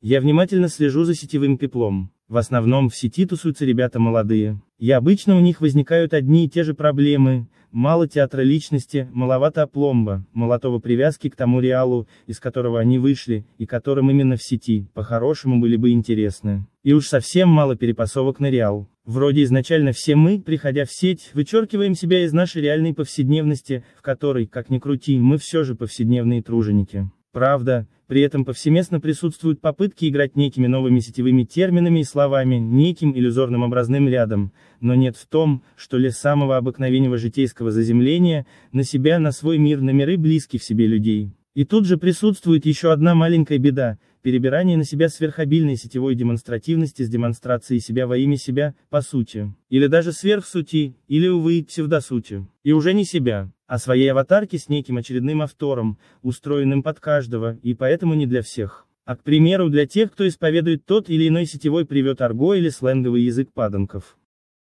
Я внимательно слежу за сетевым пеплом. В основном в сети тусуются ребята молодые. И обычно у них возникают одни и те же проблемы, мало театра личности, маловато опломба, малотого привязки к тому реалу, из которого они вышли, и которым именно в сети, по-хорошему были бы интересны. И уж совсем мало перепасовок на реал. Вроде изначально все мы, приходя в сеть, вычеркиваем себя из нашей реальной повседневности, в которой, как ни крути, мы все же повседневные труженики. Правда, при этом повсеместно присутствуют попытки играть некими новыми сетевыми терминами и словами, неким иллюзорным образным рядом, но нет в том, что ли самого обыкновенного житейского заземления, на себя, на свой мир, на миры в себе людей. И тут же присутствует еще одна маленькая беда, перебирание на себя сверхобильной сетевой демонстративности с демонстрацией себя во имя себя, по сути, или даже сверхсути, или, увы, псевдосути, и уже не себя, а своей аватарки с неким очередным автором, устроенным под каждого, и поэтому не для всех. А к примеру для тех, кто исповедует тот или иной сетевой привет арго или сленговый язык паданков.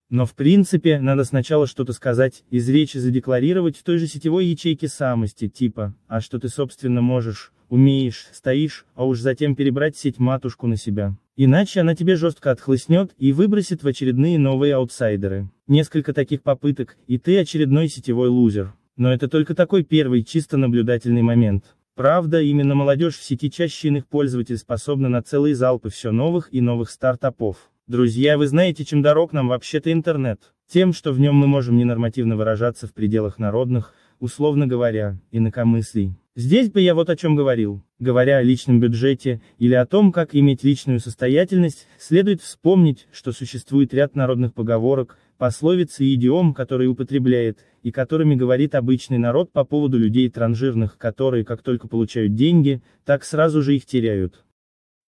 Но в принципе, надо сначала что-то сказать, из речи задекларировать в той же сетевой ячейке самости, типа, а что ты собственно можешь, умеешь, стоишь, а уж затем перебрать сеть матушку на себя. Иначе она тебе жестко отхлыстнет и выбросит в очередные новые аутсайдеры. Несколько таких попыток, и ты очередной сетевой лузер. Но это только такой первый чисто наблюдательный момент. Правда, именно молодежь в сети чаще иных пользователей способна на целые залпы все новых и новых стартапов. Друзья, вы знаете, чем дорог нам вообще-то интернет? Тем, что в нем мы можем ненормативно выражаться в пределах народных, условно говоря, инакомыслий. Здесь бы я вот о чем говорил. Говоря о личном бюджете или о том, как иметь личную состоятельность, следует вспомнить, что существует ряд народных поговорок, пословиц и идиом, которые употребляет, и которыми говорит обычный народ по поводу людей транжирных, которые как только получают деньги, так сразу же их теряют.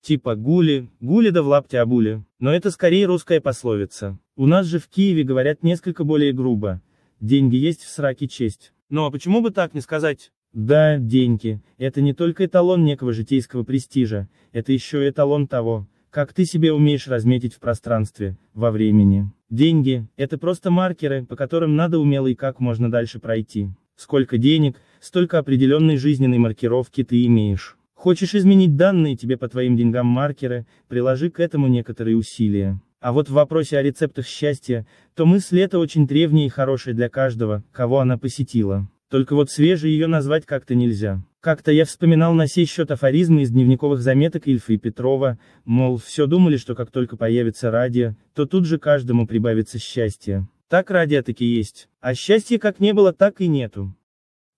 Типа «гули», «гули да в лапте обули», но это скорее русская пословица. У нас же в Киеве говорят несколько более грубо. Деньги есть в сраке честь. Ну а почему бы так не сказать? Да, деньги – это не только эталон некого житейского престижа, это еще эталон того, как ты себе умеешь разметить в пространстве, во времени. Деньги – это просто маркеры, по которым надо умело и как можно дальше пройти. Сколько денег, столько определенной жизненной маркировки ты имеешь. Хочешь изменить данные тебе по твоим деньгам маркеры, приложи к этому некоторые усилия. А вот в вопросе о рецептах счастья, то мысль эта очень древняя и хорошая для каждого, кого она посетила. Только вот свежей ее назвать как-то нельзя. Как-то я вспоминал на сей счет афоризмы из дневниковых заметок Ильфа и Петрова, мол, все думали, что как только появится радио, то тут же каждому прибавится счастье. Так радио таки есть, а счастья как не было, так и нету.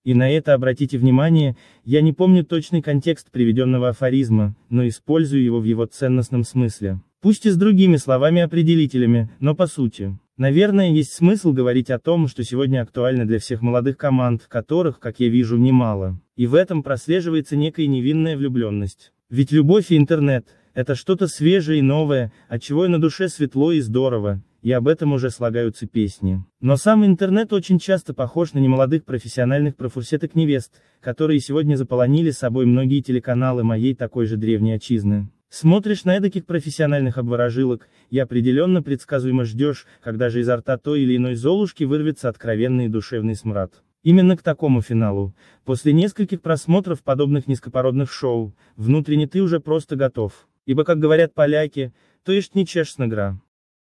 И на это обратите внимание, я не помню точный контекст приведенного афоризма, но использую его в его ценностном смысле. Пусть и с другими словами-определителями, но по сути. Наверное, есть смысл говорить о том, что сегодня актуально для всех молодых команд, которых, как я вижу, немало. И в этом прослеживается некая невинная влюбленность. Ведь любовь и интернет – это что-то свежее и новое, от чего и на душе светло и здорово, и об этом уже слагаются песни. Но сам интернет очень часто похож на немолодых профессиональных профурсеток-невест, которые сегодня заполонили собой многие телеканалы моей такой же древней отчизны. Смотришь на эдаких профессиональных обворожилок, и определенно предсказуемо ждешь, когда же изо рта той или иной золушки вырвется откровенный и душевный смрад. Именно к такому финалу, после нескольких просмотров подобных низкопородных шоу, внутренне ты уже просто готов. Ибо, как говорят поляки, то есть не чеш с награ.